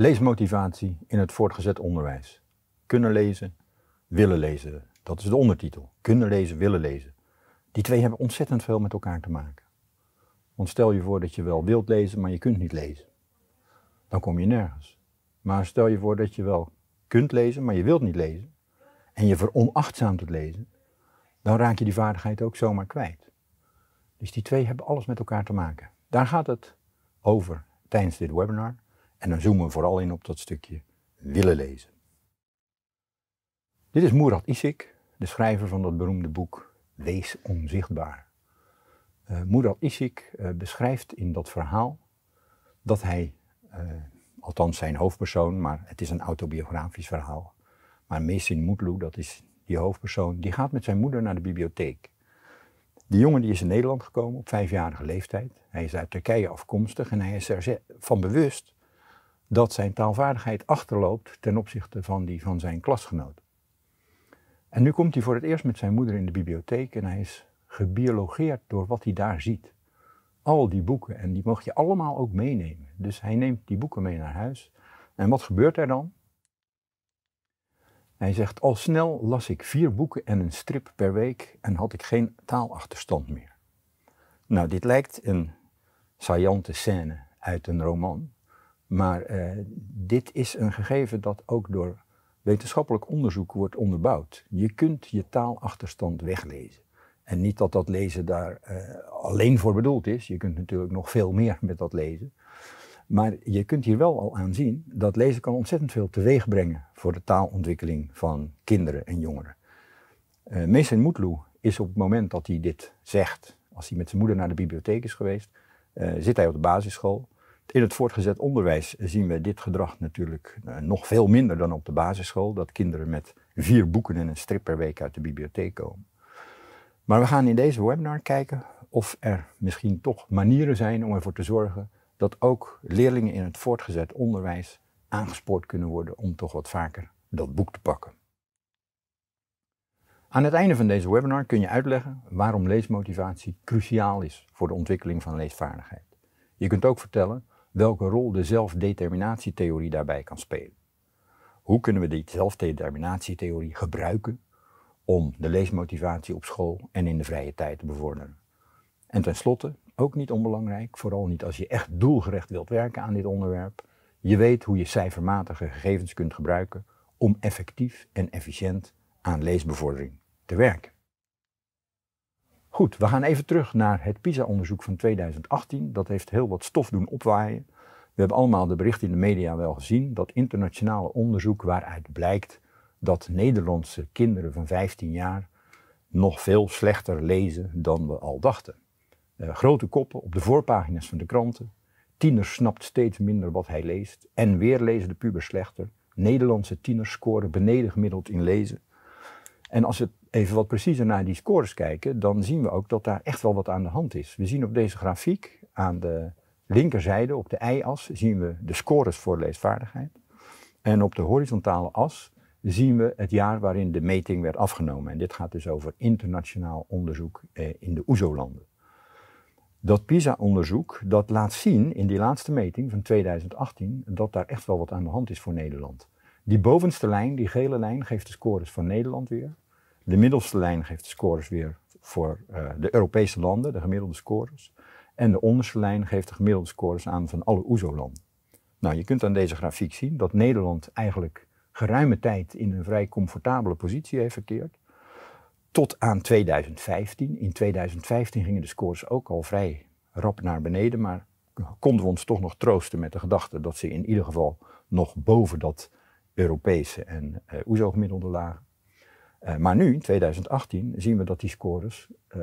Leesmotivatie in het voortgezet onderwijs. Kunnen lezen, willen lezen. Dat is de ondertitel. Kunnen lezen, willen lezen. Die twee hebben ontzettend veel met elkaar te maken. Want stel je voor dat je wel wilt lezen, maar je kunt niet lezen. Dan kom je nergens. Maar stel je voor dat je wel kunt lezen, maar je wilt niet lezen. En je veronachtzaamt het lezen. Dan raak je die vaardigheid ook zomaar kwijt. Dus die twee hebben alles met elkaar te maken. Daar gaat het over tijdens dit webinar. En dan zoomen we vooral in op dat stukje willen lezen. Dit is Moerat Isik, de schrijver van dat beroemde boek Wees onzichtbaar. Moerat eh, Murat Isik eh, beschrijft in dat verhaal dat hij, eh, althans zijn hoofdpersoon, maar het is een autobiografisch verhaal. Maar Mesin Mutlu, dat is die hoofdpersoon, die gaat met zijn moeder naar de bibliotheek. Die jongen die is in Nederland gekomen op vijfjarige leeftijd. Hij is uit Turkije afkomstig en hij is er van bewust dat zijn taalvaardigheid achterloopt ten opzichte van die van zijn klasgenoten. En nu komt hij voor het eerst met zijn moeder in de bibliotheek en hij is gebiologeerd door wat hij daar ziet. Al die boeken en die mocht je allemaal ook meenemen. Dus hij neemt die boeken mee naar huis. En wat gebeurt er dan? Hij zegt, al snel las ik vier boeken en een strip per week en had ik geen taalachterstand meer. Nou, dit lijkt een saillante scène uit een roman, maar eh, dit is een gegeven dat ook door wetenschappelijk onderzoek wordt onderbouwd. Je kunt je taalachterstand weglezen. En niet dat dat lezen daar eh, alleen voor bedoeld is. Je kunt natuurlijk nog veel meer met dat lezen. Maar je kunt hier wel al aan zien dat lezen kan ontzettend veel teweeg brengen voor de taalontwikkeling van kinderen en jongeren. Uh, eh, en Moetloe is op het moment dat hij dit zegt, als hij met zijn moeder naar de bibliotheek is geweest, zit hij op de basisschool. In het voortgezet onderwijs zien we dit gedrag natuurlijk eh, nog veel minder dan op de basisschool. Dat kinderen met vier boeken en een strip per week uit de bibliotheek komen. Maar we gaan in deze webinar kijken of er misschien toch manieren zijn om ervoor te zorgen dat ook leerlingen in het voortgezet onderwijs aangespoord kunnen worden om toch wat vaker dat boek te pakken. Aan het einde van deze webinar kun je uitleggen waarom leesmotivatie cruciaal is voor de ontwikkeling van leesvaardigheid. Je kunt ook vertellen welke rol de zelfdeterminatietheorie daarbij kan spelen. Hoe kunnen we die zelfdeterminatietheorie gebruiken om de leesmotivatie op school en in de vrije tijd te bevorderen? En tenslotte, ook niet onbelangrijk, vooral niet als je echt doelgericht wilt werken aan dit onderwerp, je weet hoe je cijfermatige gegevens kunt gebruiken om effectief en efficiënt aan leesbevordering te werken. Goed, we gaan even terug naar het PISA-onderzoek van 2018. Dat heeft heel wat stof doen opwaaien. We hebben allemaal de berichten in de media wel gezien, dat internationale onderzoek waaruit blijkt dat Nederlandse kinderen van 15 jaar nog veel slechter lezen dan we al dachten. Eh, grote koppen op de voorpagina's van de kranten. Tieners snapt steeds minder wat hij leest. En weer lezen de pubers slechter. Nederlandse tieners scoren beneden gemiddeld in lezen. En als we even wat preciezer naar die scores kijken, dan zien we ook dat daar echt wel wat aan de hand is. We zien op deze grafiek aan de linkerzijde, op de y-as, zien we de scores voor leesvaardigheid. En op de horizontale as zien we het jaar waarin de meting werd afgenomen. En dit gaat dus over internationaal onderzoek eh, in de OESO-landen. Dat PISA-onderzoek dat laat zien in die laatste meting van 2018 dat daar echt wel wat aan de hand is voor Nederland. Die bovenste lijn, die gele lijn, geeft de scores van Nederland weer. De middelste lijn geeft de scores weer voor eh, de Europese landen, de gemiddelde scores. En de onderste lijn geeft de gemiddelde scores aan van alle OESO-landen. Nou, je kunt aan deze grafiek zien dat Nederland eigenlijk geruime tijd in een vrij comfortabele positie heeft verkeerd. Tot aan 2015. In 2015 gingen de scores ook al vrij rap naar beneden, maar konden we ons toch nog troosten met de gedachte dat ze in ieder geval nog boven dat Europese en eh, oezo gemiddelde lagen. Eh, maar nu, in 2018, zien we dat die scores eh,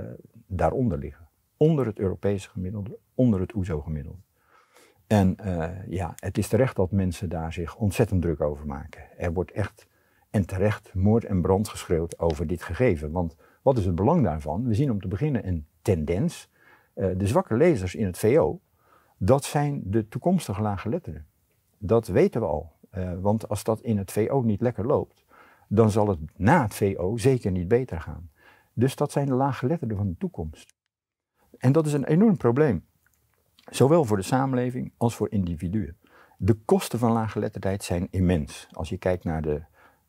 daaronder liggen. Onder het Europese gemiddelde, onder het OESO-gemiddelde. En eh, ja, het is terecht dat mensen daar zich ontzettend druk over maken. Er wordt echt en terecht moord en brand geschreeuwd over dit gegeven. Want wat is het belang daarvan? We zien om te beginnen een tendens. de zwakke lezers in het VO, dat zijn de toekomstige lage letteren. Dat weten we al. want als dat in het VO niet lekker loopt, dan zal het na het VO zeker niet beter gaan. Dus dat zijn de laaggeletterden van de toekomst. En dat is een enorm probleem. Zowel voor de samenleving als voor individuen. De kosten van laaggeletterdheid zijn immens. Als je kijkt naar de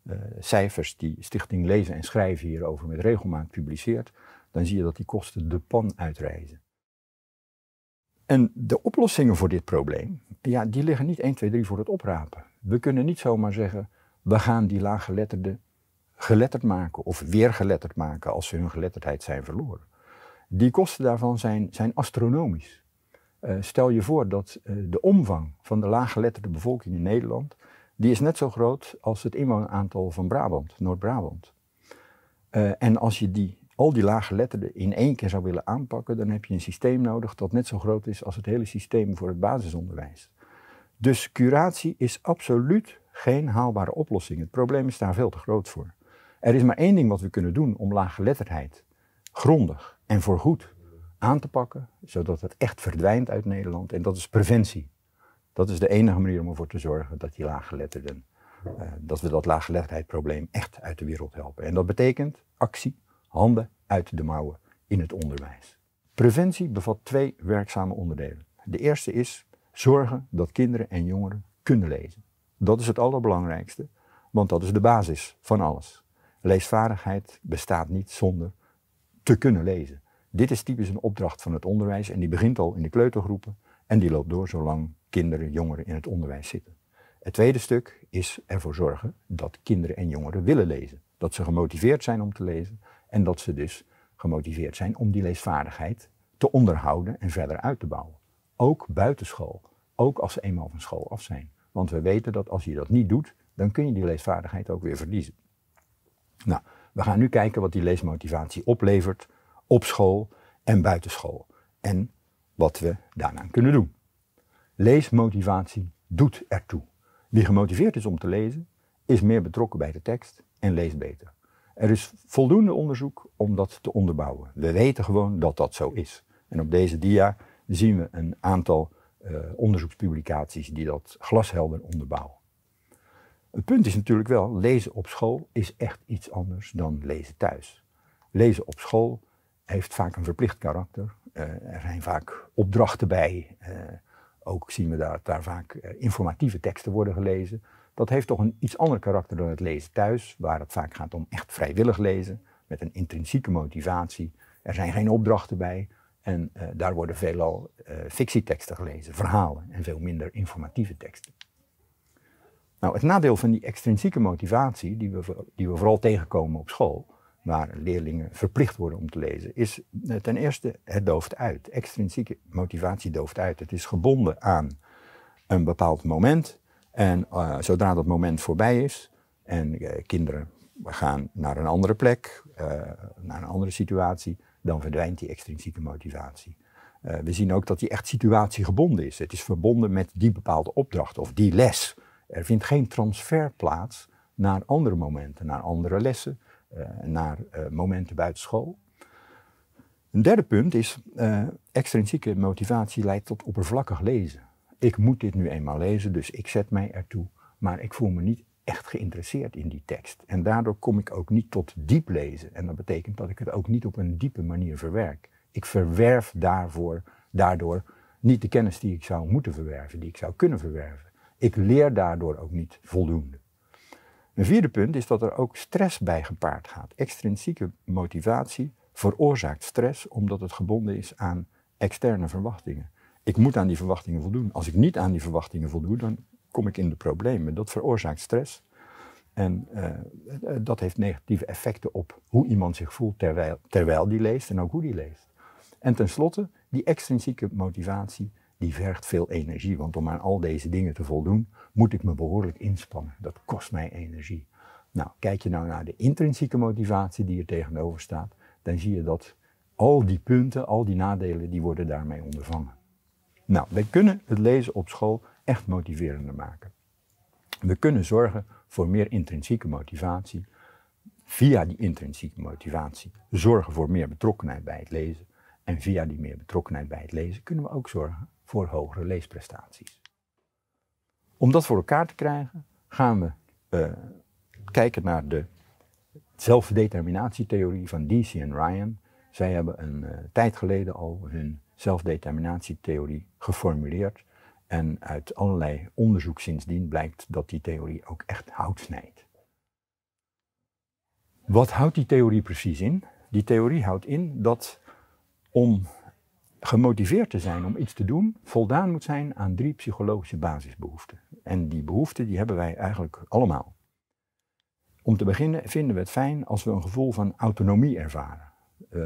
eh, cijfers die Stichting Lezen en Schrijven hierover met regelmaat publiceert, dan zie je dat die kosten de pan uitreizen. En de oplossingen voor dit probleem, ja, die liggen niet 1, 2, 3 voor het oprapen. We kunnen niet zomaar zeggen, we gaan die laaggeletterden geletterd maken of weer geletterd maken als ze hun geletterdheid zijn verloren. Die kosten daarvan zijn, zijn astronomisch. Eh, stel je voor dat eh, de omvang van de laaggeletterde bevolking in Nederland, die is net zo groot als het inwoneraantal van Brabant, Noord-Brabant. Eh, en als je die, al die laaggeletterden in één keer zou willen aanpakken, dan heb je een systeem nodig dat net zo groot is als het hele systeem voor het basisonderwijs. Dus curatie is absoluut geen haalbare oplossing. Het probleem is daar veel te groot voor. Er is maar één ding wat we kunnen doen om laaggeletterdheid grondig en voorgoed aan te pakken, zodat het echt verdwijnt uit Nederland. En dat is preventie. Dat is de enige manier om ervoor te zorgen dat die laaggeletterden, eh, dat we dat laaggeletterdheidsprobleem echt uit de wereld helpen. En dat betekent actie, handen uit de mouwen in het onderwijs. Preventie bevat twee werkzame onderdelen. De eerste is zorgen dat kinderen en jongeren kunnen lezen. Dat is het allerbelangrijkste, want dat is de basis van alles. Leesvaardigheid bestaat niet zonder te kunnen lezen. Dit is typisch een opdracht van het onderwijs en die begint al in de kleutergroepen en die loopt door zolang kinderen, jongeren in het onderwijs zitten. Het tweede stuk is ervoor zorgen dat kinderen en jongeren willen lezen. Dat ze gemotiveerd zijn om te lezen en dat ze dus gemotiveerd zijn om die leesvaardigheid te onderhouden en verder uit te bouwen. Ook buitenschool, ook als ze eenmaal van school af zijn. Want we weten dat als je dat niet doet, dan kun je die leesvaardigheid ook weer verliezen. Nou, we gaan nu kijken wat die leesmotivatie oplevert op school en buitenschool. En wat we daaraan kunnen doen. Leesmotivatie doet ertoe. Wie gemotiveerd is om te lezen, is meer betrokken bij de tekst en leest beter. Er is voldoende onderzoek om dat te onderbouwen. We weten gewoon dat dat zo is. En op deze dia zien we een aantal eh, onderzoekspublicaties die dat glashelder onderbouwen. Het punt is natuurlijk wel, lezen op school is echt iets anders dan lezen thuis. Lezen op school heeft vaak een verplicht karakter. Eh, er zijn vaak opdrachten bij. Eh, ook zien we dat daar vaak informatieve teksten worden gelezen. Dat heeft toch een iets ander karakter dan het lezen thuis, waar het vaak gaat om echt vrijwillig lezen, met een intrinsieke motivatie. Er zijn geen opdrachten bij. En eh, daar worden veelal eh, fictieteksten gelezen, verhalen en veel minder informatieve teksten. Nou, het nadeel van die extrinsieke motivatie, die we, die we vooral tegenkomen op school, waar leerlingen verplicht worden om te lezen, is eh, ten eerste het dooft uit. Extrinsieke motivatie dooft uit. Het is gebonden aan een bepaald moment. En zodra dat moment voorbij is, en kinderen gaan naar een andere plek, naar een andere situatie, dan verdwijnt die extrinsieke motivatie. Eh, we zien ook dat die echt situatiegebonden is. Het is verbonden met die bepaalde opdracht of die les. Er vindt geen transfer plaats naar andere momenten, naar andere lessen, eh, naar eh, momenten buiten school. Een derde punt is, extrinsieke motivatie leidt tot oppervlakkig lezen. Ik moet dit nu eenmaal lezen, dus ik zet mij ertoe, maar ik voel me niet echt geïnteresseerd in die tekst. En daardoor kom ik ook niet tot diep lezen. En dat betekent dat ik het ook niet op een diepe manier verwerk. Ik verwerf daarvoor, daardoor niet de kennis die ik zou moeten verwerven, die ik zou kunnen verwerven. Ik leer daardoor ook niet voldoende. Een vierde punt is dat er ook stress bij gepaard gaat. Extrinsieke motivatie veroorzaakt stress omdat het gebonden is aan externe verwachtingen. Ik moet aan die verwachtingen voldoen. Als ik niet aan die verwachtingen voldoe, dan kom ik in de problemen. Dat veroorzaakt stress. En eh, eh, dat heeft negatieve effecten op hoe iemand zich voelt terwijl, terwijl die leest en ook hoe die leest. En tenslotte, die extrinsieke motivatie, die vergt veel energie. Want om aan al deze dingen te voldoen, moet ik me behoorlijk inspannen. Dat kost mij energie. Nou, kijk je nou naar de intrinsieke motivatie die er tegenover staat, dan zie je dat al die punten, al die nadelen, die worden daarmee ondervangen. Nou, wij kunnen het lezen op school echt motiverender maken. We kunnen zorgen voor meer intrinsieke motivatie. Via die intrinsieke motivatie zorgen voor meer betrokkenheid bij het lezen. En via die meer betrokkenheid bij het lezen kunnen we ook zorgen voor hogere leesprestaties. Om dat voor elkaar te krijgen, gaan we eh, kijken naar de zelfdeterminatietheorie van DC en Ryan. Zij hebben een eh, tijd geleden al hun zelfdeterminatietheorie geformuleerd. En uit allerlei onderzoek sindsdien blijkt dat die theorie ook echt hout snijdt. Wat houdt die theorie precies in? Die theorie houdt in dat om gemotiveerd te zijn om iets te doen, voldaan moet zijn aan drie psychologische basisbehoeften. En die behoeften die hebben wij eigenlijk allemaal. Om te beginnen vinden we het fijn als we een gevoel van autonomie ervaren. Eh,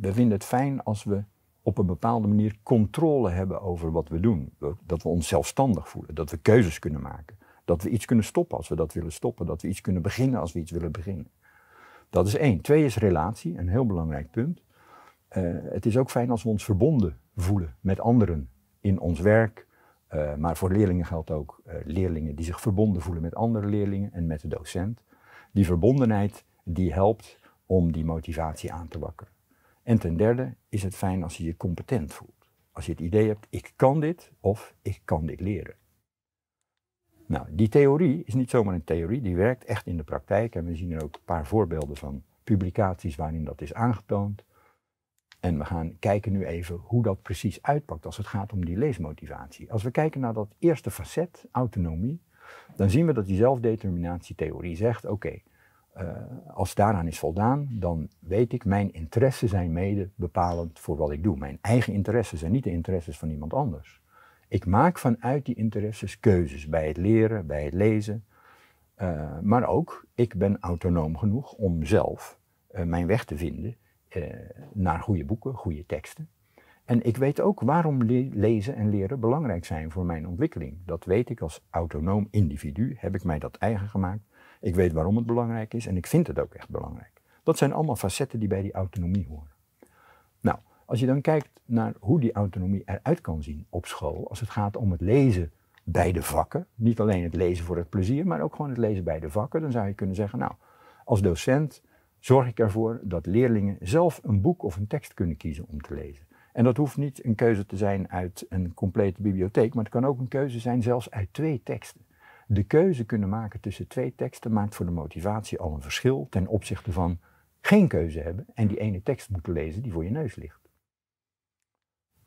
we vinden het fijn als we op een bepaalde manier controle hebben over wat we doen. Dat we ons zelfstandig voelen, dat we keuzes kunnen maken. Dat we iets kunnen stoppen als we dat willen stoppen. Dat we iets kunnen beginnen als we iets willen beginnen. Dat is één. Twee is relatie, een heel belangrijk punt. Eh, het is ook fijn als we ons verbonden voelen met anderen in ons werk. Eh, maar voor leerlingen geldt ook uh, leerlingen die zich verbonden voelen met andere leerlingen en met de docent. Die verbondenheid die helpt om die motivatie aan te wakkeren. En ten derde is het fijn als je je competent voelt. Als je het idee hebt, ik kan dit of ik kan dit leren. Nou, die theorie is niet zomaar een theorie, die werkt echt in de praktijk. En we zien er ook een paar voorbeelden van publicaties waarin dat is aangetoond. En we gaan kijken nu even hoe dat precies uitpakt als het gaat om die leesmotivatie. Als we kijken naar dat eerste facet, autonomie, dan zien we dat die zelfdeterminatietheorie zegt: oké, eh, als daaraan is voldaan, dan weet ik, mijn interesses zijn mede bepalend voor wat ik doe. Mijn eigen interesses zijn niet de interesses van iemand anders. Ik maak vanuit die interesses keuzes bij het leren, bij het lezen. Eh, maar ook, ik ben autonoom genoeg om zelf eh, mijn weg te vinden naar goede boeken, goede teksten. En ik weet ook waarom lezen en leren belangrijk zijn voor mijn ontwikkeling. Dat weet ik als autonoom individu, heb ik mij dat eigen gemaakt ik weet waarom het belangrijk is en ik vind het ook echt belangrijk. Dat zijn allemaal facetten die bij die autonomie horen. Nou, als je dan kijkt naar hoe die autonomie eruit kan zien op school, als het gaat om het lezen bij de vakken, niet alleen het lezen voor het plezier, maar ook gewoon het lezen bij de vakken, dan zou je kunnen zeggen, nou, als docent zorg ik ervoor dat leerlingen zelf een boek of een tekst kunnen kiezen om te lezen. En dat hoeft niet een keuze te zijn uit een complete bibliotheek, maar het kan ook een keuze zijn zelfs uit twee teksten de keuze kunnen maken tussen twee teksten maakt voor de motivatie al een verschil ten opzichte van geen keuze hebben en die ene tekst moeten lezen die voor je neus ligt.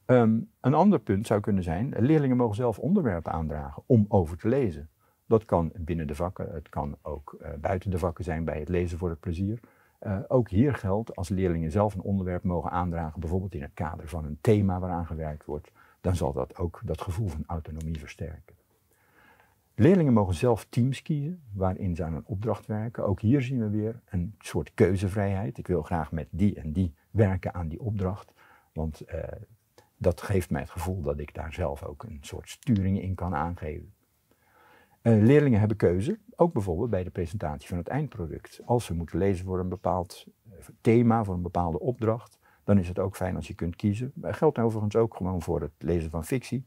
Ehm, een ander punt zou kunnen zijn, leerlingen mogen zelf onderwerpen aandragen om over te lezen. Dat kan binnen de vakken, het kan ook eh, buiten de vakken zijn bij het lezen voor het plezier. Eh, ook hier geldt, als leerlingen zelf een onderwerp mogen aandragen, bijvoorbeeld in het kader van een thema waaraan gewerkt wordt, dan zal dat ook dat gevoel van autonomie versterken. Leerlingen mogen zelf teams kiezen waarin ze aan een opdracht werken. Ook hier zien we weer een soort keuzevrijheid. Ik wil graag met die en die werken aan die opdracht, want eh, dat geeft mij het gevoel dat ik daar zelf ook een soort sturing in kan aangeven. Eh, leerlingen hebben keuze, ook bijvoorbeeld bij de presentatie van het eindproduct. Als ze moeten lezen voor een bepaald eh, thema, voor een bepaalde opdracht, dan is het ook fijn als je kunt kiezen. Dat geldt overigens ook gewoon voor het lezen van fictie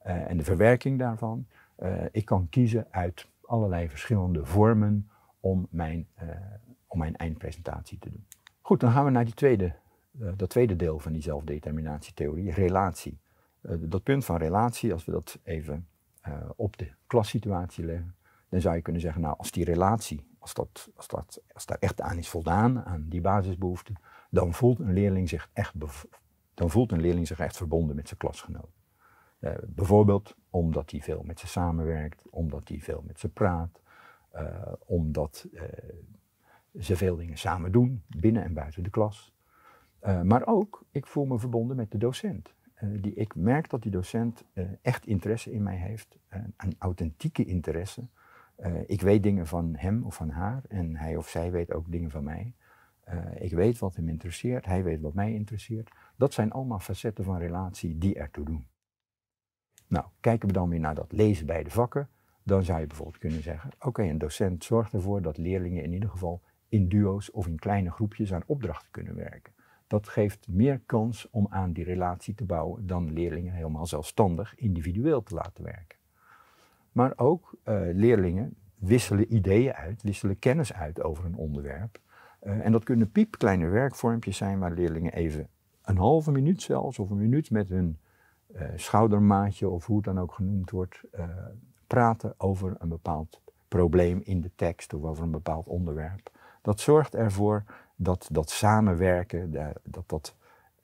en de verwerking daarvan. Eh, ik kan kiezen uit allerlei verschillende vormen om mijn, eh, om mijn eindpresentatie te doen. Goed, dan gaan we naar die tweede, eh, dat tweede deel van die zelfdeterminatietheorie, relatie. dat punt van relatie, als we dat even op de klassituatie leggen, dan zou je kunnen zeggen, nou, als die relatie, als, dat, als, dat, als daar echt aan is voldaan, aan die basisbehoeften, dan voelt een leerling zich echt, dan voelt een leerling zich echt verbonden met zijn klasgenoot. Eh, bijvoorbeeld omdat hij veel met ze samenwerkt, omdat hij veel met ze praat, eh, omdat eh, ze veel dingen samen doen, binnen en buiten de klas. maar ook, ik voel me verbonden met de docent. die, ik merk dat die docent echt interesse in mij heeft, een authentieke interesse. ik weet dingen van hem of van haar en hij of zij weet ook dingen van mij. ik weet wat hem interesseert, hij weet wat mij interesseert. Dat zijn allemaal facetten van relatie die ertoe doen. Nou, kijken we dan weer naar dat lezen bij de vakken, dan zou je bijvoorbeeld kunnen zeggen: oké, een docent zorgt ervoor dat leerlingen in ieder geval in duo's of in kleine groepjes aan opdrachten kunnen werken. Dat geeft meer kans om aan die relatie te bouwen dan leerlingen helemaal zelfstandig individueel te laten werken. Maar ook eh, leerlingen wisselen ideeën uit, wisselen kennis uit over een onderwerp. Eh, en dat kunnen piepkleine werkvormpjes zijn waar leerlingen even een halve minuut zelfs of een minuut met hun eh, schoudermaatje of hoe het dan ook genoemd wordt, eh, praten over een bepaald probleem in de tekst of over een bepaald onderwerp. Dat zorgt ervoor dat dat samenwerken, dat dat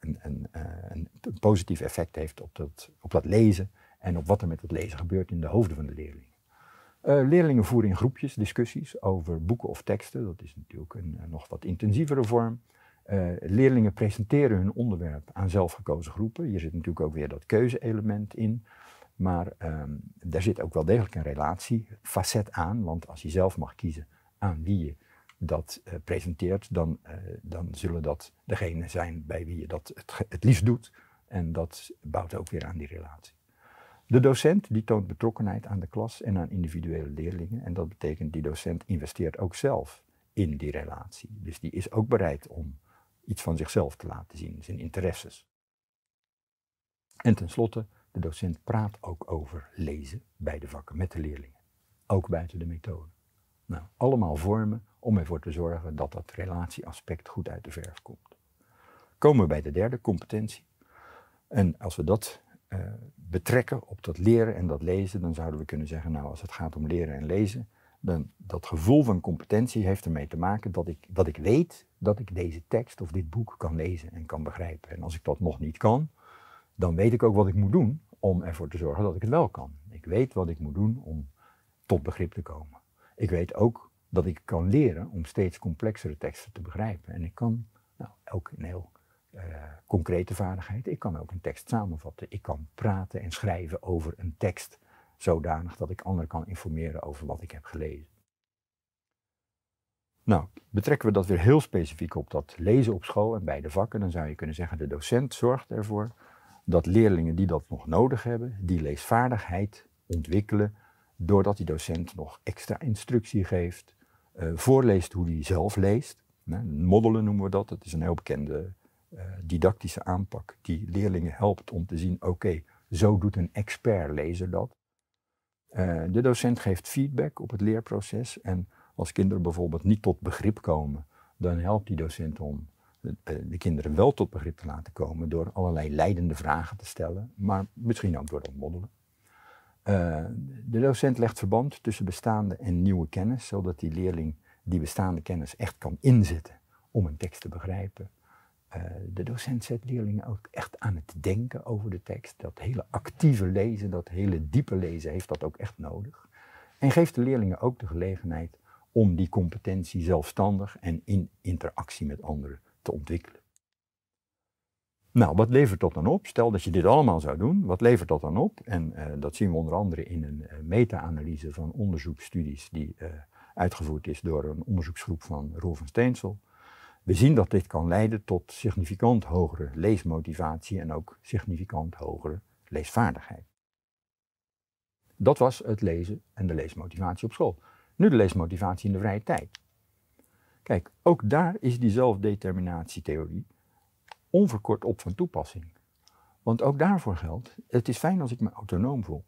een, eh, een, positief effect heeft op dat, op dat lezen en op wat er met dat lezen gebeurt in de hoofden van de leerlingen. leerlingen voeren in groepjes discussies over boeken of teksten. Dat is natuurlijk een, nog wat intensievere vorm. Eh, leerlingen presenteren hun onderwerp aan zelfgekozen groepen. Hier zit natuurlijk ook weer dat keuzeelement in. Maar ehm, daar zit ook wel degelijk een relatiefacet aan. Want als je zelf mag kiezen aan wie je dat eh, presenteert, dan, eh, dan zullen dat degene zijn bij wie je dat het, het liefst doet. En dat bouwt ook weer aan die relatie. De docent die toont betrokkenheid aan de klas en aan individuele leerlingen. En dat betekent die docent investeert ook zelf in die relatie. Dus die is ook bereid om iets van zichzelf te laten zien, zijn interesses. En tenslotte, de docent praat ook over lezen bij de vakken met de leerlingen, ook buiten de methode. Nou, allemaal vormen om ervoor te zorgen dat dat relatieaspect goed uit de verf komt. Komen we bij de derde competentie. En als we dat eh, betrekken op dat leren en dat lezen, dan zouden we kunnen zeggen, nou als het gaat om leren en lezen, dan, dat gevoel van competentie heeft ermee te maken dat ik, dat ik weet dat ik deze tekst of dit boek kan lezen en kan begrijpen. En als ik dat nog niet kan, dan weet ik ook wat ik moet doen om ervoor te zorgen dat ik het wel kan. Ik weet wat ik moet doen om tot begrip te komen. Ik weet ook dat ik kan leren om steeds complexere teksten te begrijpen. En ik kan nou, ook een heel eh, concrete vaardigheid. Ik kan ook een tekst samenvatten. Ik kan praten en schrijven over een tekst zodanig dat ik anderen kan informeren over wat ik heb gelezen. Nou, betrekken we dat weer heel specifiek op dat lezen op school en bij de vakken, dan zou je kunnen zeggen de docent zorgt ervoor dat leerlingen die dat nog nodig hebben, die leesvaardigheid ontwikkelen doordat die docent nog extra instructie geeft, eh, voorleest hoe hij zelf leest. Moddelen noemen we dat, dat is een heel bekende eh, didactische aanpak die leerlingen helpt om te zien, oké, zo doet een expert lezer dat. Eh, de docent geeft feedback op het leerproces en als kinderen bijvoorbeeld niet tot begrip komen, dan helpt die docent om de eh, kinderen wel tot begrip te laten komen door allerlei leidende vragen te stellen, maar misschien ook door het ontmoddelen. Eh, de docent legt verband tussen bestaande en nieuwe kennis, zodat die leerling die bestaande kennis echt kan inzetten om een tekst te begrijpen eh, de docent zet leerlingen ook echt aan het denken over de tekst. Dat hele actieve lezen, dat hele diepe lezen heeft dat ook echt nodig. En geeft de leerlingen ook de gelegenheid om die competentie zelfstandig en in interactie met anderen te ontwikkelen. Nou, wat levert dat dan op? Stel dat je dit allemaal zou doen, wat levert dat dan op? En eh, dat zien we onder andere in een eh, meta-analyse van onderzoeksstudies die uitgevoerd is door een onderzoeksgroep van Roel van Steensel. We zien dat dit kan leiden tot significant hogere leesmotivatie en ook significant hogere leesvaardigheid. Dat was het lezen en de leesmotivatie op school. Nu de leesmotivatie in de vrije tijd. Kijk, ook daar is die zelfdeterminatietheorie onverkort op van toepassing. Want ook daarvoor geldt, het is fijn als ik me autonoom voel.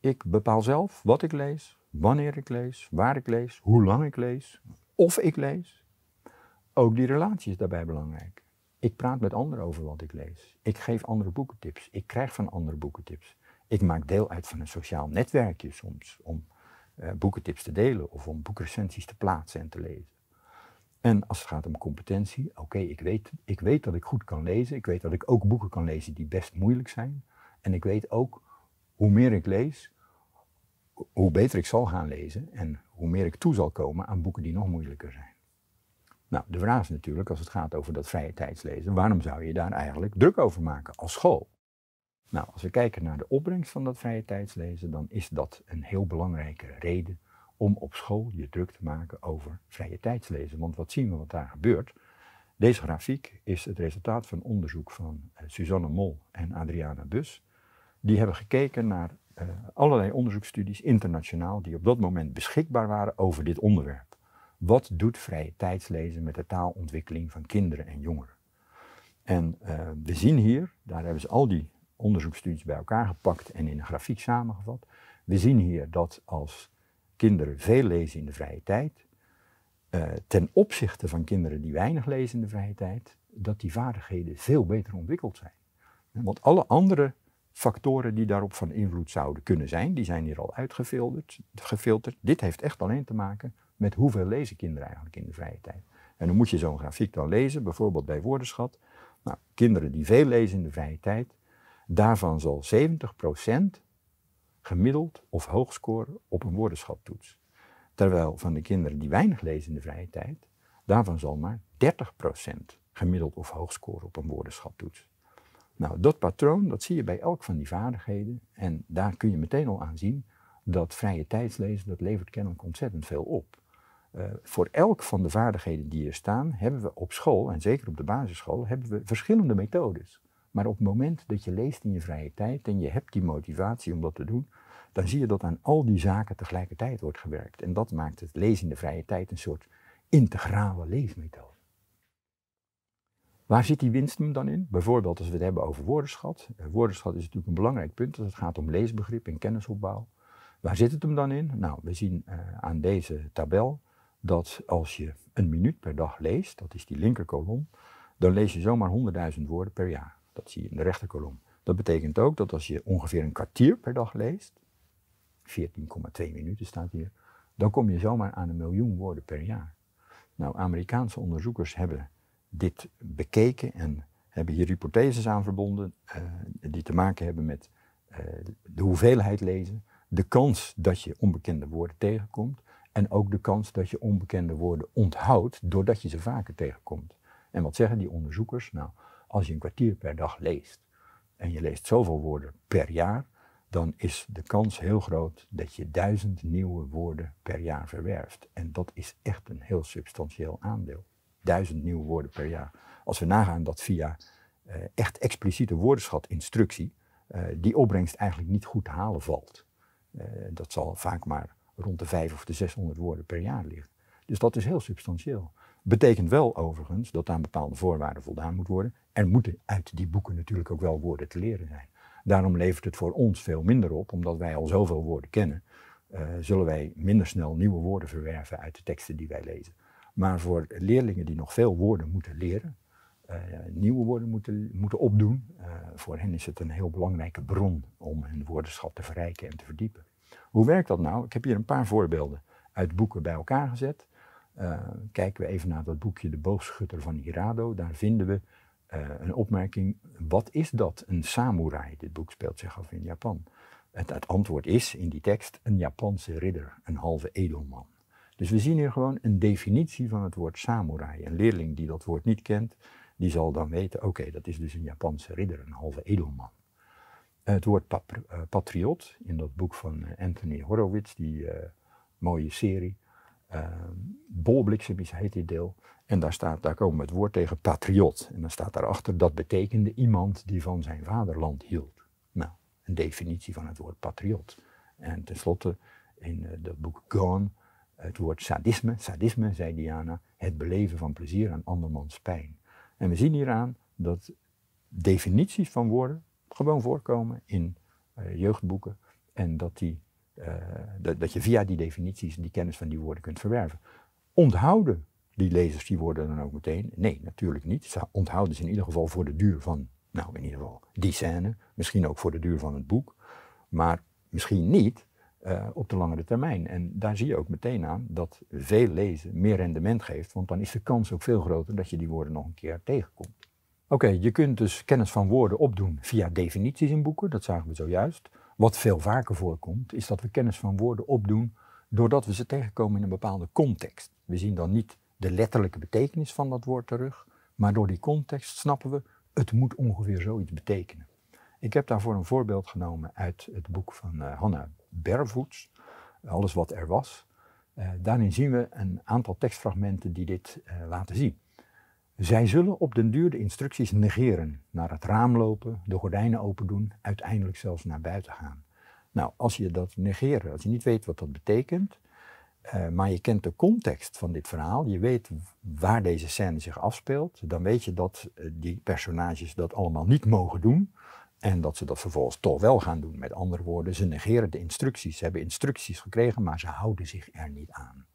Ik bepaal zelf wat ik lees, wanneer ik lees, waar ik lees, hoe lang ik lees, of ik lees. Ook die relatie is daarbij belangrijk. Ik praat met anderen over wat ik lees. Ik geef andere boekentips. Ik krijg van andere boekentips. Ik maak deel uit van een sociaal netwerkje soms om eh, boekentips te delen of om boekrecensies te plaatsen en te lezen. En als het gaat om competentie, oké, ik, weet, ik weet dat ik goed kan lezen. Ik weet dat ik ook boeken kan lezen die best moeilijk zijn. En ik weet ook, hoe meer ik lees, hoe beter ik zal gaan lezen en hoe meer ik toe zal komen aan boeken die nog moeilijker zijn. Nou, de vraag is natuurlijk, als het gaat over dat vrije tijdslezen, waarom zou je daar eigenlijk druk over maken als school? Nou, als we kijken naar de opbrengst van dat vrije tijdslezen, dan is dat een heel belangrijke reden om op school je druk te maken over vrije tijdslezen. Want wat zien we wat daar gebeurt? Deze grafiek is het resultaat van onderzoek van Susanne eh, Suzanne Mol en Adriana Bus. Die hebben gekeken naar eh, allerlei onderzoeksstudies internationaal die op dat moment beschikbaar waren over dit onderwerp. Wat doet vrije tijdslezen met de taalontwikkeling van kinderen en jongeren? En eh, we zien hier, daar hebben ze al die onderzoekstudies bij elkaar gepakt en in een grafiek samengevat. We zien hier dat als kinderen veel lezen in de vrije tijd, eh, ten opzichte van kinderen die weinig lezen in de vrije tijd, dat die vaardigheden veel beter ontwikkeld zijn. Want alle andere factoren die daarop van invloed zouden kunnen zijn, die zijn hier al uitgefilterd. Gefilterd. Dit heeft echt alleen te maken met hoeveel lezen kinderen eigenlijk in de vrije tijd. En dan moet je zo'n grafiek dan lezen, bijvoorbeeld bij woordenschat. Nou, kinderen die veel lezen in de vrije tijd, daarvan zal 70% gemiddeld of hoog scoren op een woordenschattoets. Terwijl van de kinderen die weinig lezen in de vrije tijd, daarvan zal maar 30% gemiddeld of hoog scoren op een woordenschattoets. Nou, dat patroon, dat zie je bij elk van die vaardigheden. En daar kun je meteen al aan zien dat vrije tijdslezen, dat levert kennelijk ontzettend veel op. Eh, voor elk van de vaardigheden die er staan, hebben we op school, en zeker op de basisschool, hebben we verschillende methodes. Maar op het moment dat je leest in je vrije tijd en je hebt die motivatie om dat te doen, dan zie je dat aan al die zaken tegelijkertijd wordt gewerkt. En dat maakt het lezen in de vrije tijd een soort integrale leesmethode. Waar zit die winst hem dan in? Bijvoorbeeld als we het hebben over woordenschat. Eh, woordenschat is natuurlijk een belangrijk punt als het gaat om leesbegrip en kennisopbouw. Waar zit het hem dan in? Nou, we zien eh, aan deze tabel dat als je een minuut per dag leest, dat is die linkerkolom, dan lees je zomaar 100.000 woorden per jaar. Dat zie je in de rechterkolom. Dat betekent ook dat als je ongeveer een kwartier per dag leest, 14,2 minuten staat hier, dan kom je zomaar aan een miljoen woorden per jaar. Nou, Amerikaanse onderzoekers hebben dit bekeken en hebben hier hypotheses aan verbonden eh, die te maken hebben met eh, de hoeveelheid lezen, de kans dat je onbekende woorden tegenkomt en ook de kans dat je onbekende woorden onthoudt doordat je ze vaker tegenkomt. En wat zeggen die onderzoekers? Nou, als je een kwartier per dag leest en je leest zoveel woorden per jaar, dan is de kans heel groot dat je duizend nieuwe woorden per jaar verwerft. En dat is echt een heel substantieel aandeel. Duizend nieuwe woorden per jaar. Als we nagaan dat via eh, echt expliciete woordenschatinstructie eh, die opbrengst eigenlijk niet goed te halen valt. Eh, dat zal vaak maar rond de 500 of de 600 woorden per jaar ligt. Dus dat is heel substantieel. Betekent wel overigens dat aan bepaalde voorwaarden voldaan moet worden. Er moeten uit die boeken natuurlijk ook wel woorden te leren zijn. Daarom levert het voor ons veel minder op, omdat wij al zoveel woorden kennen. Eh, zullen wij minder snel nieuwe woorden verwerven uit de teksten die wij lezen. Maar voor leerlingen die nog veel woorden moeten leren, eh, nieuwe woorden moeten, moeten opdoen, eh, voor hen is het een heel belangrijke bron om hun woordenschat te verrijken en te verdiepen. Hoe werkt dat nou? Ik heb hier een paar voorbeelden uit boeken bij elkaar gezet. Eh, kijken we even naar dat boekje De Boogschutter van Hirado. Daar vinden we eh, een opmerking. Wat is dat, een samurai? Dit boek speelt zich af in Japan. Het, het antwoord is in die tekst een Japanse ridder, een halve edelman. Dus we zien hier gewoon een definitie van het woord samurai. Een leerling die dat woord niet kent, die zal dan weten: oké, dat is dus een Japanse ridder, een halve edelman. Eh, het woord eh, patriot in dat boek van eh, Anthony Horowitz, die mooie serie. Ehm, bolbliksem is, heet dit deel. En daar, staat, daar komen het woord tegen patriot. En dan staat daarachter dat betekende iemand die van zijn vaderland hield. Nou, een definitie van het woord patriot. En tenslotte in dat boek Gone, het woord sadisme. Sadisme, zei Diana, het beleven van plezier aan andermans pijn. En we zien hieraan dat definities van woorden gewoon voorkomen in eh, jeugdboeken. En dat, die, eh, dat, dat je via die definities die kennis van die woorden kunt verwerven. Onthouden die lezers die woorden dan ook meteen? Nee, natuurlijk niet. Ze onthouden ze in ieder geval voor de duur van, nou in ieder geval die scène. Misschien ook voor de duur van het boek. Maar misschien niet eh, op de langere termijn. En daar zie je ook meteen aan dat veel lezen meer rendement geeft, want dan is de kans ook veel groter dat je die woorden nog een keer tegenkomt. Oké, je kunt dus kennis van woorden opdoen via definities in boeken, dat zagen we zojuist. Wat veel vaker voorkomt, is dat we kennis van woorden opdoen doordat we ze tegenkomen in een bepaalde context. We zien dan niet de letterlijke betekenis van dat woord terug, maar door die context snappen we, het moet ongeveer zoiets betekenen. Ik heb daarvoor een voorbeeld genomen uit het boek van uh, eh, Hanna Bervoets, eh, Alles wat er was. Eh, daarin zien we een aantal tekstfragmenten die dit laten zien. Zij zullen op den duur de instructies negeren, naar het raam lopen, de gordijnen open doen, uiteindelijk zelfs naar buiten gaan. Nou, als je dat negeren, als je niet weet wat dat betekent, eh, maar je kent de context van dit verhaal, je weet waar deze scène zich afspeelt, dan weet je dat eh, die personages dat allemaal niet mogen doen en dat ze dat vervolgens toch wel gaan doen. Met andere woorden, ze negeren de instructies, ze hebben instructies gekregen, maar ze houden zich er niet aan.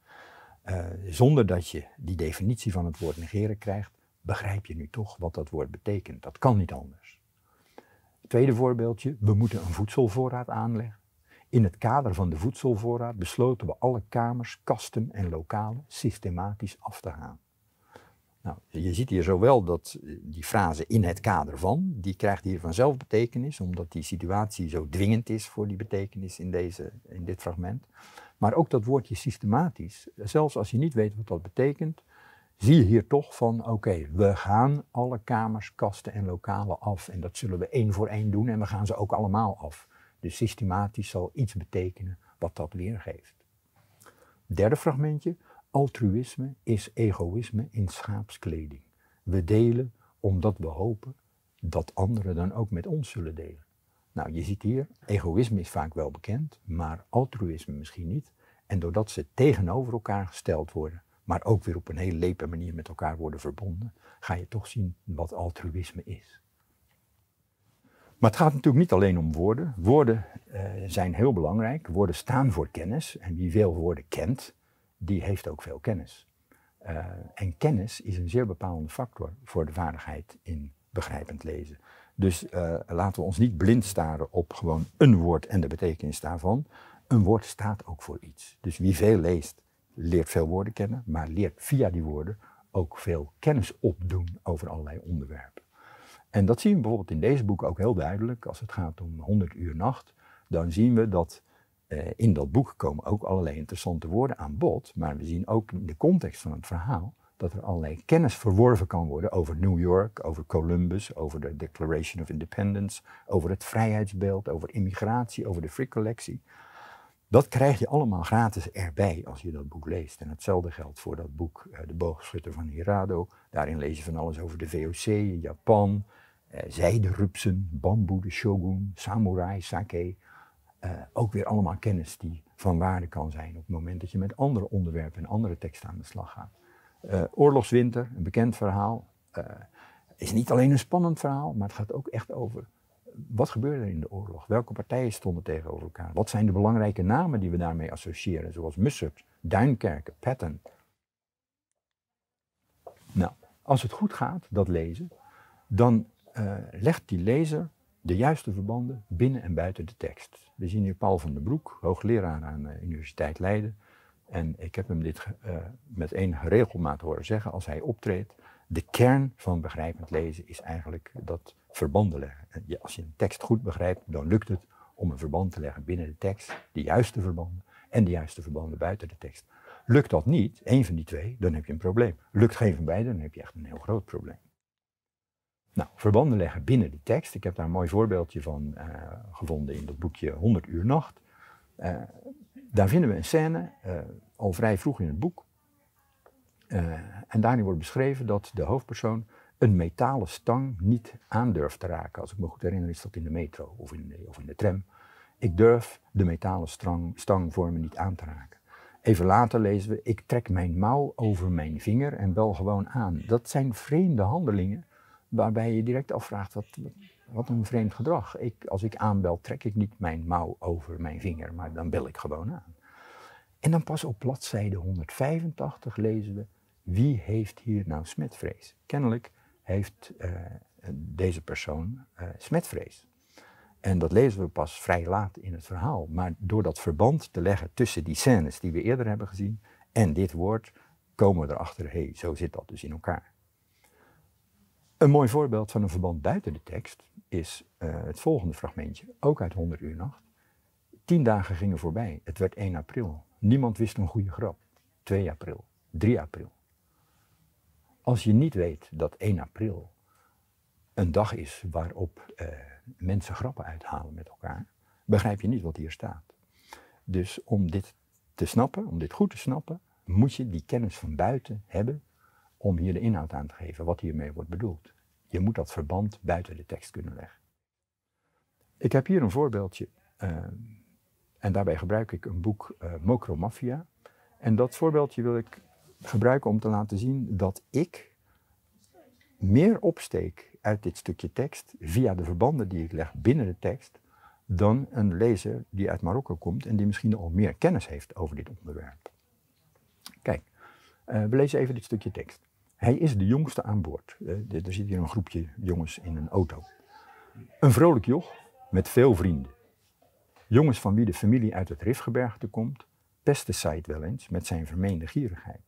Eh, zonder dat je die definitie van het woord negeren krijgt, begrijp je nu toch wat dat woord betekent? Dat kan niet anders. Tweede voorbeeldje, we moeten een voedselvoorraad aanleggen. In het kader van de voedselvoorraad besloten we alle kamers, kasten en lokalen systematisch af te gaan. Nou, je ziet hier zowel dat eh, die frase in het kader van, die krijgt hier vanzelf betekenis, omdat die situatie zo dwingend is voor die betekenis in, deze, in dit fragment. Maar ook dat woordje systematisch, zelfs als je niet weet wat dat betekent, zie je hier toch van, oké, we gaan alle kamers, kasten en lokalen af. En dat zullen we één voor één doen en we gaan ze ook allemaal af. Dus systematisch zal iets betekenen wat dat weergeeft. Derde fragmentje, altruïsme is egoïsme in schaapskleding. We delen omdat we hopen dat anderen dan ook met ons zullen delen. Nou, je ziet hier, egoïsme is vaak wel bekend, maar altruïsme misschien niet. En doordat ze tegenover elkaar gesteld worden, maar ook weer op een heel lepe manier met elkaar worden verbonden, ga je toch zien wat altruïsme is. Maar het gaat natuurlijk niet alleen om woorden. Woorden eh, zijn heel belangrijk. Woorden staan voor kennis. En wie veel woorden kent, die heeft ook veel kennis. Eh, en kennis is een zeer bepalende factor voor de vaardigheid in begrijpend lezen. Dus eh, laten we ons niet blind staren op gewoon een woord en de betekenis daarvan. Een woord staat ook voor iets. Dus wie veel leest, leert veel woorden kennen, maar leert via die woorden ook veel kennis opdoen over allerlei onderwerpen. En dat zien we bijvoorbeeld in deze boek ook heel duidelijk. Als het gaat om 100 uur nacht, dan zien we dat eh, in dat boek komen ook allerlei interessante woorden aan bod. Maar we zien ook in de context van het verhaal dat er allerlei kennis verworven kan worden over New York, over Columbus, over de Declaration of Independence, over het vrijheidsbeeld, over immigratie, over de free collectie. Dat krijg je allemaal gratis erbij als je dat boek leest. En hetzelfde geldt voor dat boek eh, De Boogschutter van Hirado. Daarin lees je van alles over de VOC, Japan, eh, zijderupsen, bamboe, de shogun, samurai, sake. Eh, ook weer allemaal kennis die van waarde kan zijn op het moment dat je met andere onderwerpen en andere teksten aan de slag gaat. Eh, Oorlogswinter, een bekend verhaal, is niet alleen een spannend verhaal, maar het gaat ook echt over wat gebeurde er in de oorlog? Welke partijen stonden tegenover elkaar? Wat zijn de belangrijke namen die we daarmee associëren, zoals Mussert, Duinkerke, Patton? Nou, als het goed gaat, dat lezen, dan eh, legt die lezer de juiste verbanden binnen en buiten de tekst. We zien hier Paul van den Broek, hoogleraar aan de eh, Universiteit Leiden. En ik heb hem dit uh, met enige regelmaat horen zeggen als hij optreedt. De kern van begrijpend lezen is eigenlijk dat verbanden leggen. En als je een tekst goed begrijpt, dan lukt het om een verband te leggen binnen de tekst, de juiste verbanden en de juiste verbanden buiten de tekst. Lukt dat niet, één van die twee, dan heb je een probleem. Lukt geen van beide, dan heb je echt een heel groot probleem. Nou, verbanden leggen binnen de tekst. Ik heb daar een mooi voorbeeldje van eh, gevonden in dat boekje 100 uur nacht. Eh, daar vinden we een scène, eh, al vrij vroeg in het boek. en daarin wordt beschreven dat de hoofdpersoon een metalen stang niet aan te raken. Als ik me goed herinner is dat in de metro of in de, of in de tram. Ik durf de metalen stang, stang voor me niet aan te raken. Even later lezen we, ik trek mijn mouw over mijn vinger en bel gewoon aan. Dat zijn vreemde handelingen waarbij je direct afvraagt, wat, wat een vreemd gedrag. Ik, als ik aanbel, trek ik niet mijn mouw over mijn vinger, maar dan bel ik gewoon aan. En dan pas op bladzijde 185 lezen we, wie heeft hier nou smetvrees? Kennelijk heeft eh, deze persoon eh, smetvrees. En dat lezen we pas vrij laat in het verhaal. Maar door dat verband te leggen tussen die scènes die we eerder hebben gezien en dit woord, komen we erachter, hé, hey, zo zit dat dus in elkaar. Een mooi voorbeeld van een verband buiten de tekst is eh, het volgende fragmentje, ook uit 100 uur nacht. Tien dagen gingen voorbij, het werd 1 april. Niemand wist een goede grap. 2 april, 3 april. Als je niet weet dat 1 april een dag is waarop eh, mensen grappen uithalen met elkaar, begrijp je niet wat hier staat. Dus om dit te snappen, om dit goed te snappen, moet je die kennis van buiten hebben om hier de inhoud aan te geven, wat hiermee wordt bedoeld. Je moet dat verband buiten de tekst kunnen leggen. Ik heb hier een voorbeeldje eh, en daarbij gebruik ik een boek uh, eh, Mokromafia. En dat voorbeeldje wil ik gebruiken om te laten zien dat ik meer opsteek uit dit stukje tekst via de verbanden die ik leg binnen de tekst dan een lezer die uit Marokko komt en die misschien al meer kennis heeft over dit onderwerp. Kijk, eh, we lezen even dit stukje tekst. Hij is de jongste aan boord. Uh, er zit hier een groepje jongens in een auto. Een vrolijk joch met veel vrienden. Jongens van wie de familie uit het Rifgebergte komt, pesticide wel eens met zijn vermeende gierigheid.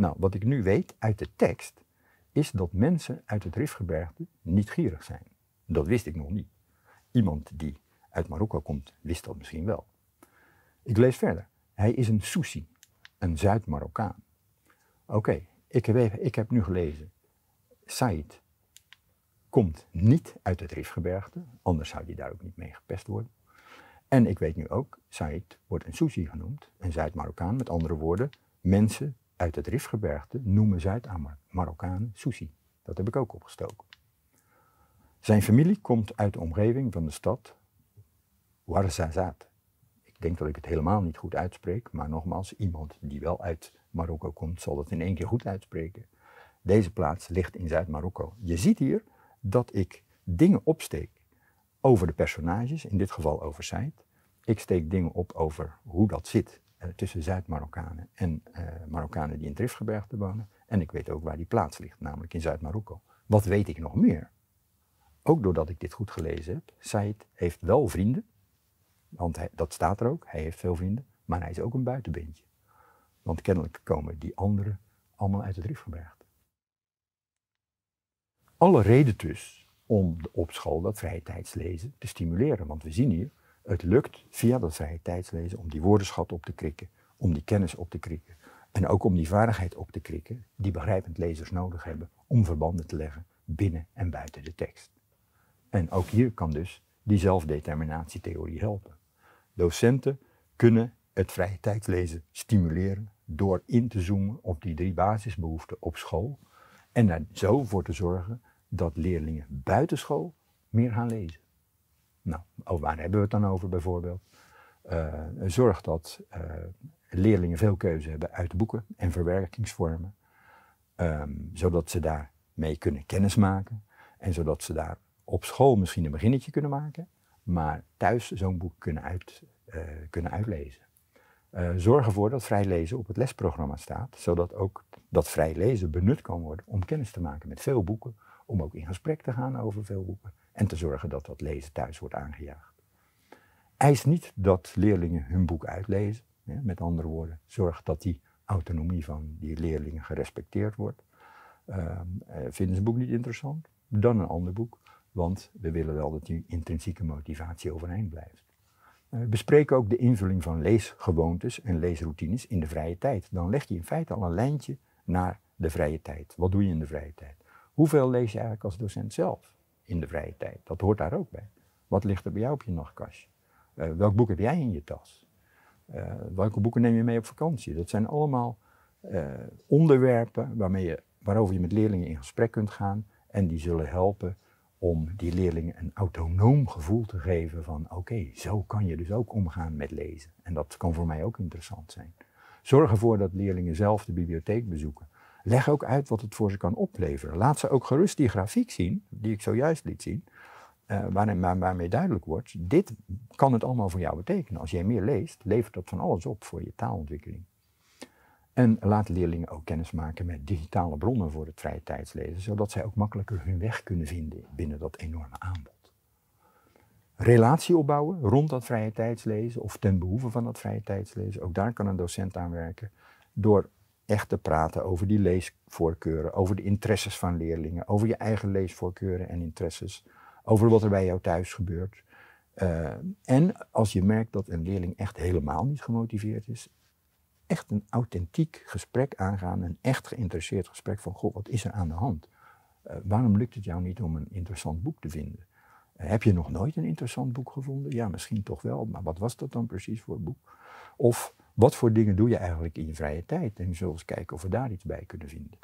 Nou, wat ik nu weet uit de tekst, is dat mensen uit het Rifgebergte niet gierig zijn. Dat wist ik nog niet. Iemand die uit Marokko komt, wist dat misschien wel. Ik lees verder. Hij is een Sushi, een Zuid-Marokkaan. Oké, ik, ik, heb, nu gelezen. Said komt niet uit het Rifgebergte, anders zou hij daar ook niet mee gepest worden. En ik weet nu ook, Said wordt een Sushi genoemd, een Zuid-Marokkaan. Met andere woorden, mensen uit het Rifgebergte noemen Zuid-Marokkanen sushi. Dat heb ik ook opgestoken. Zijn familie komt uit de omgeving van de stad Ouarzazate. Ik denk dat ik het helemaal niet goed uitspreek, maar nogmaals, iemand die wel uit Marokko komt, zal het in één keer goed uitspreken. Deze plaats ligt in Zuid-Marokko. Je ziet hier dat ik dingen opsteek over de personages, in dit geval over Said. Ik steek dingen op over hoe dat zit. Eh, tussen Zuid-Marokkanen en eh, Marokkanen die in het Rifgebergte wonen. En ik weet ook waar die plaats ligt, namelijk in Zuid-Marokko. Wat weet ik nog meer? Ook doordat ik dit goed gelezen heb, Said heeft wel vrienden, want dat staat er ook, hij heeft veel vrienden, maar hij is ook een buitenbeentje. Want kennelijk komen die anderen allemaal uit het rifgeberg. Alle reden dus om de op school dat vrije tijdslezen te stimuleren, want we zien hier het lukt via dat vrije tijdslezen om die woordenschat op te krikken, om die kennis op te krikken en ook om die vaardigheid op te krikken die begrijpend lezers nodig hebben om verbanden te leggen binnen en buiten de tekst. En ook hier kan dus die zelfdeterminatietheorie helpen. Docenten kunnen het vrije tijdslezen stimuleren door in te zoomen op die drie basisbehoeften op school en daar zo voor te zorgen dat leerlingen buiten school meer gaan lezen. Nou, oh, waar hebben we het dan over bijvoorbeeld? Eh, zorg dat eh, leerlingen veel keuze hebben uit boeken en verwerkingsvormen, ehm, zodat ze daarmee kunnen kennismaken en zodat ze daar op school misschien een beginnetje kunnen maken, maar thuis zo'n boek kunnen, uit, eh, kunnen uitlezen. zorg ervoor dat vrij lezen op het lesprogramma staat, zodat ook dat vrij lezen benut kan worden om kennis te maken met veel boeken, om ook in gesprek te gaan over veel boeken en te zorgen dat dat lezen thuis wordt aangejaagd. Eist niet dat leerlingen hun boek uitlezen. met andere woorden, zorg dat die autonomie van die leerlingen gerespecteerd wordt. Ehm, eh, vinden ze een boek niet interessant? Dan een ander boek, want we willen wel dat die intrinsieke motivatie overeind blijft. Eh, bespreek ook de invulling van leesgewoontes en leesroutines in de vrije tijd. Dan leg je in feite al een lijntje naar de vrije tijd. Wat doe je in de vrije tijd? Hoeveel lees je eigenlijk als docent zelf? in de vrije tijd. Dat hoort daar ook bij. Wat ligt er bij jou op je nachtkastje? Eh, welk boek heb jij in je tas? Eh, welke boeken neem je mee op vakantie? Dat zijn allemaal eh, onderwerpen waarmee je, waarover je met leerlingen in gesprek kunt gaan. En die zullen helpen om die leerlingen een autonoom gevoel te geven van oké, zo kan je dus ook omgaan met lezen. En dat kan voor mij ook interessant zijn. Zorg ervoor dat leerlingen zelf de bibliotheek bezoeken. Leg ook uit wat het voor ze kan opleveren. Laat ze ook gerust die grafiek zien, die ik zojuist liet zien, eh, waarin, waarmee duidelijk wordt, dit kan het allemaal voor jou betekenen. Als jij meer leest, levert dat van alles op voor je taalontwikkeling. En laat leerlingen ook kennis maken met digitale bronnen voor het vrije tijdslezen, zodat zij ook makkelijker hun weg kunnen vinden binnen dat enorme aanbod. Relatie opbouwen rond dat vrije tijdslezen of ten behoeve van dat vrije tijdslezen, ook daar kan een docent aan werken, door echt te praten over die leesvoorkeuren, over de interesses van leerlingen, over je eigen leesvoorkeuren en interesses, over wat er bij jou thuis gebeurt. Eh, en als je merkt dat een leerling echt helemaal niet gemotiveerd is, echt een authentiek gesprek aangaan, een echt geïnteresseerd gesprek van, goh, wat is er aan de hand? Eh, waarom lukt het jou niet om een interessant boek te vinden? Eh, heb je nog nooit een interessant boek gevonden? Ja, misschien toch wel, maar wat was dat dan precies voor boek? Of wat voor dingen doe je eigenlijk in je vrije tijd? En zullen we eens kijken of we daar iets bij kunnen vinden.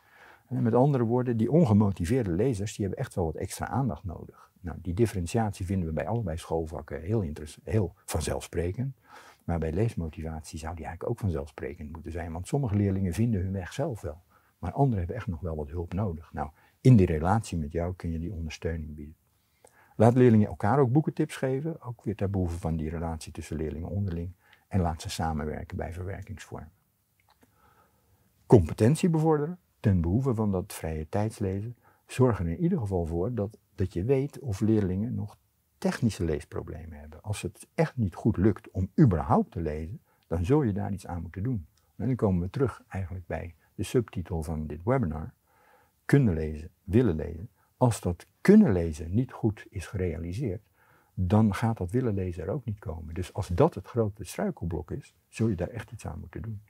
En met andere woorden, die ongemotiveerde lezers die hebben echt wel wat extra aandacht nodig. Nou, die differentiatie vinden we bij allebei schoolvakken heel, heel vanzelfsprekend. Maar bij leesmotivatie zou die eigenlijk ook vanzelfsprekend moeten zijn. Want sommige leerlingen vinden hun weg zelf wel. Maar anderen hebben echt nog wel wat hulp nodig. Nou, in die relatie met jou kun je die ondersteuning bieden. Laat leerlingen elkaar ook boekentips geven. Ook weer ter behoeve van die relatie tussen leerlingen onderling en laat ze samenwerken bij verwerkingsvormen. Competentie bevorderen ten behoeve van dat vrije tijdslezen zorgen er in ieder geval voor dat, dat je weet of leerlingen nog technische leesproblemen hebben. Als het echt niet goed lukt om überhaupt te lezen, dan zul je daar iets aan moeten doen. En dan komen we terug eigenlijk bij de subtitel van dit webinar. Kunnen lezen, willen lezen. Als dat kunnen lezen niet goed is gerealiseerd, dan gaat dat willen lezen er ook niet komen. Dus als dat het grote struikelblok is, zul je daar echt iets aan moeten doen.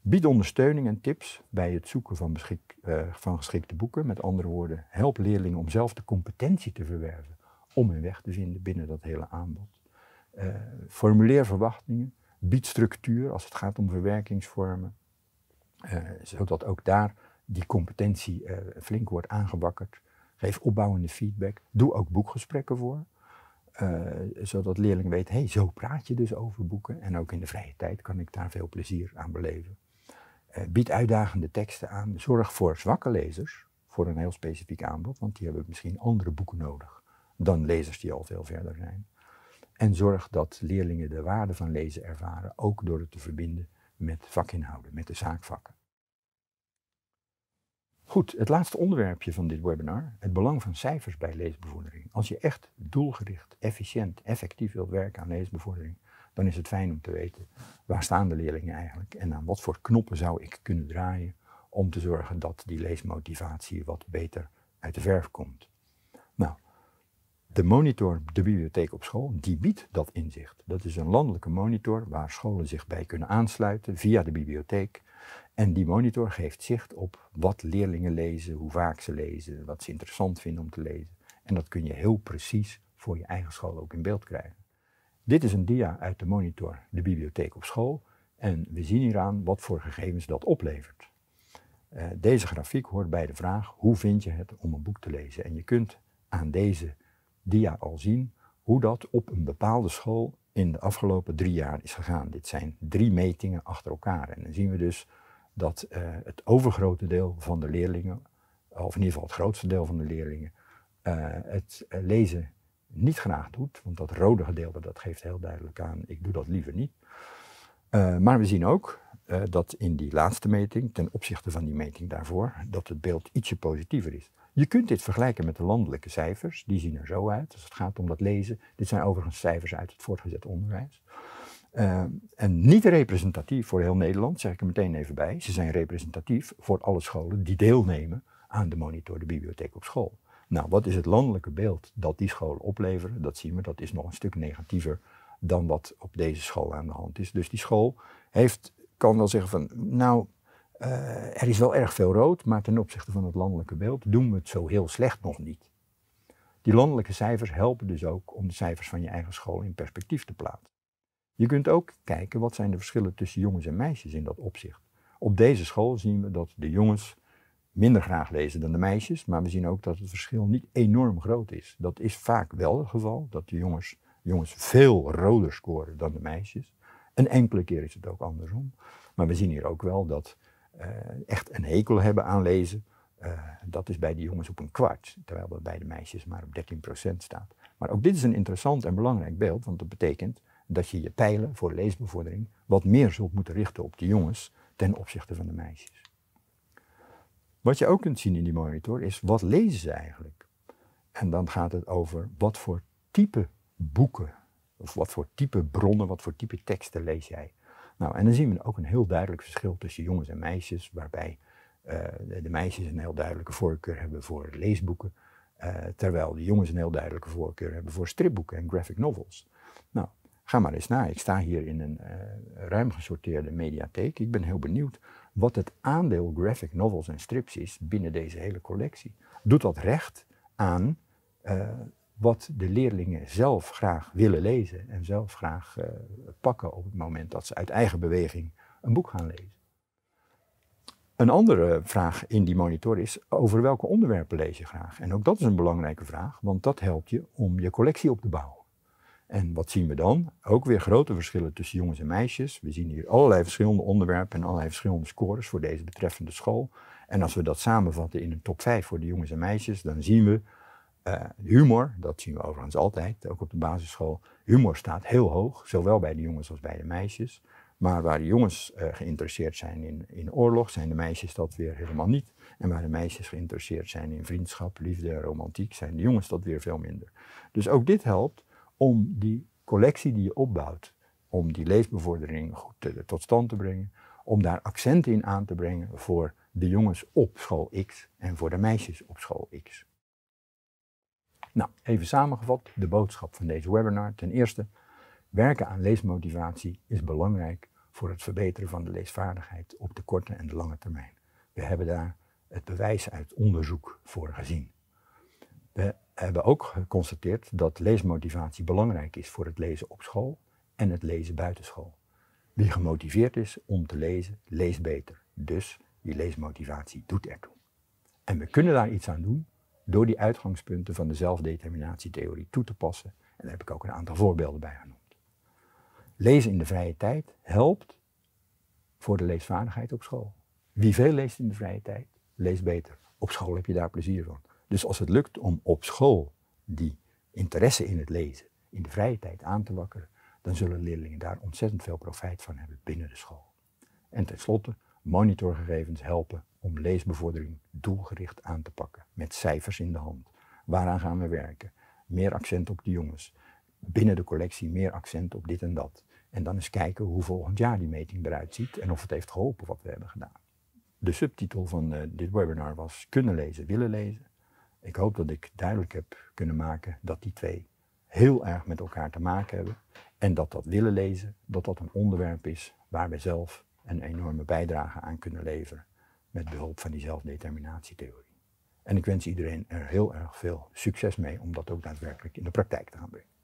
Bied ondersteuning en tips bij het zoeken van, eh, van geschikte boeken. Met andere woorden, help leerlingen om zelf de competentie te verwerven om hun weg te vinden binnen dat hele aanbod. Eh, formuleer verwachtingen, bied structuur als het gaat om verwerkingsvormen, eh, zodat ook daar die competentie flink wordt aangewakkerd. Geef opbouwende feedback. Doe ook boekgesprekken voor. Eh, zodat leerling weet, hey, zo praat je dus over boeken. En ook in de vrije tijd kan ik daar veel plezier aan beleven. Eh, bied uitdagende teksten aan. Zorg voor zwakke lezers, voor een heel specifiek aanbod, want die hebben misschien andere boeken nodig dan lezers die al veel verder zijn. En zorg dat leerlingen de waarde van lezen ervaren, ook door het te verbinden met vakinhouden, met de zaakvakken. Goed, het laatste onderwerpje van dit webinar, het belang van cijfers bij leesbevordering. Als je echt doelgericht, efficiënt, effectief wilt werken aan leesbevordering, dan is het fijn om te weten waar staan de leerlingen eigenlijk en aan wat voor knoppen zou ik kunnen draaien om te zorgen dat die leesmotivatie wat beter uit de verf komt. Nou, de monitor de bibliotheek op school, die biedt dat inzicht. Dat is een landelijke monitor waar scholen zich bij kunnen aansluiten via de bibliotheek en die monitor geeft zicht op wat leerlingen lezen, hoe vaak ze lezen, wat ze interessant vinden om te lezen. En dat kun je heel precies voor je eigen school ook in beeld krijgen. Dit is een dia uit de monitor, de bibliotheek op school. En we zien hieraan wat voor gegevens dat oplevert. Eh, deze grafiek hoort bij de vraag hoe vind je het om een boek te lezen. En je kunt aan deze dia al zien hoe dat op een bepaalde school in de afgelopen drie jaar is gegaan. Dit zijn drie metingen achter elkaar. En dan zien we dus dat eh, het overgrote deel van de leerlingen, of in ieder geval het grootste deel van de leerlingen, eh, het lezen niet graag doet. Want dat rode gedeelte, dat geeft heel duidelijk aan, ik doe dat liever niet. Eh, maar we zien ook dat in die laatste meting, ten opzichte van die meting daarvoor, dat het beeld ietsje positiever is. Je kunt dit vergelijken met de landelijke cijfers. Die zien er zo uit als het gaat om dat lezen. Dit zijn overigens cijfers uit het voortgezet onderwijs. Eh, en niet representatief voor heel Nederland, zeg ik er meteen even bij. Ze zijn representatief voor alle scholen die deelnemen aan de monitor de bibliotheek op school. Nou, wat is het landelijke beeld dat die scholen opleveren? Dat zien we, dat is nog een stuk negatiever dan wat op deze school aan de hand is. Dus die school heeft, kan wel zeggen van, nou, eh, er is wel erg veel rood, maar ten opzichte van het landelijke beeld doen we het zo heel slecht nog niet. Die landelijke cijfers helpen dus ook om de cijfers van je eigen school in perspectief te plaatsen. Je kunt ook kijken wat zijn de verschillen tussen jongens en meisjes in dat opzicht. Op deze school zien we dat de jongens minder graag lezen dan de meisjes, maar we zien ook dat het verschil niet enorm groot is. Dat is vaak wel het geval, dat de jongens, jongens veel roder scoren dan de meisjes. Een enkele keer is het ook andersom. Maar we zien hier ook wel dat eh, echt een hekel hebben aan lezen, eh, dat is bij de jongens op een kwart, terwijl dat bij de meisjes maar op 13% staat. Maar ook dit is een interessant en belangrijk beeld, want dat betekent dat je je pijlen voor leesbevordering wat meer zult moeten richten op de jongens ten opzichte van de meisjes. Wat je ook kunt zien in die monitor is wat lezen ze eigenlijk. En dan gaat het over wat voor type boeken, of wat voor type bronnen, wat voor type teksten lees jij. Nou, en dan zien we ook een heel duidelijk verschil tussen jongens en meisjes, waarbij eh, de, meisjes een heel duidelijke voorkeur hebben voor leesboeken, eh, terwijl de jongens een heel duidelijke voorkeur hebben voor stripboeken en graphic novels. Nou, ga maar eens na. Ik sta hier in een eh, ruim gesorteerde mediatheek. Ik ben heel benieuwd wat het aandeel graphic novels en strips is binnen deze hele collectie. Doet dat recht aan wat de leerlingen zelf graag willen lezen en zelf graag eh, pakken op het moment dat ze uit eigen beweging een boek gaan lezen. Een andere vraag in die monitor is over welke onderwerpen lees je graag? En ook dat is een belangrijke vraag, want dat helpt je om je collectie op te bouwen. En wat zien we dan? Ook weer grote verschillen tussen jongens en meisjes. We zien hier allerlei verschillende onderwerpen en allerlei verschillende scores voor deze betreffende school. En als we dat samenvatten in een top 5 voor de jongens en meisjes, dan zien we eh, humor, dat zien we overigens altijd, ook op de basisschool. Humor staat heel hoog, zowel bij de jongens als bij de meisjes. Maar waar de jongens eh, geïnteresseerd zijn in, in oorlog, zijn de meisjes dat weer helemaal niet. En waar de meisjes geïnteresseerd zijn in vriendschap, liefde en romantiek, zijn de jongens dat weer veel minder. Dus ook dit helpt om die collectie die je opbouwt, om die leefbevordering goed tot stand te brengen, om daar accenten in aan te brengen voor de jongens op school X en voor de meisjes op school X. Nou, even samengevat, de boodschap van deze webinar. Ten eerste, werken aan leesmotivatie is belangrijk voor het verbeteren van de leesvaardigheid op de korte en de lange termijn. We hebben daar het bewijs uit onderzoek voor gezien. We hebben ook geconstateerd dat leesmotivatie belangrijk is voor het lezen op school en het lezen buitenschool. Wie gemotiveerd is om te lezen, leest beter. Dus die leesmotivatie doet ertoe. En we kunnen daar iets aan doen door die uitgangspunten van de zelfdeterminatietheorie toe te passen. En daar heb ik ook een aantal voorbeelden bij genoemd. Lezen in de vrije tijd helpt voor de leesvaardigheid op school. Wie veel leest in de vrije tijd, leest beter. Op school heb je daar plezier van. Dus als het lukt om op school die interesse in het lezen in de vrije tijd aan te wakkeren, dan zullen leerlingen daar ontzettend veel profijt van hebben binnen de school. En tenslotte, monitorgegevens helpen om leesbevordering doelgericht aan te pakken, met cijfers in de hand. Waaraan gaan we werken? Meer accent op de jongens. Binnen de collectie meer accent op dit en dat. En dan eens kijken hoe volgend jaar die meting eruit ziet en of het heeft geholpen wat we hebben gedaan. De subtitel van eh, dit webinar was kunnen lezen, willen lezen. Ik hoop dat ik duidelijk heb kunnen maken dat die twee heel erg met elkaar te maken hebben. En dat dat willen lezen, dat dat een onderwerp is waar we zelf een enorme bijdrage aan kunnen leveren met behulp van die zelfdeterminatietheorie. En ik wens iedereen er heel erg veel succes mee om dat ook daadwerkelijk in de praktijk te gaan brengen.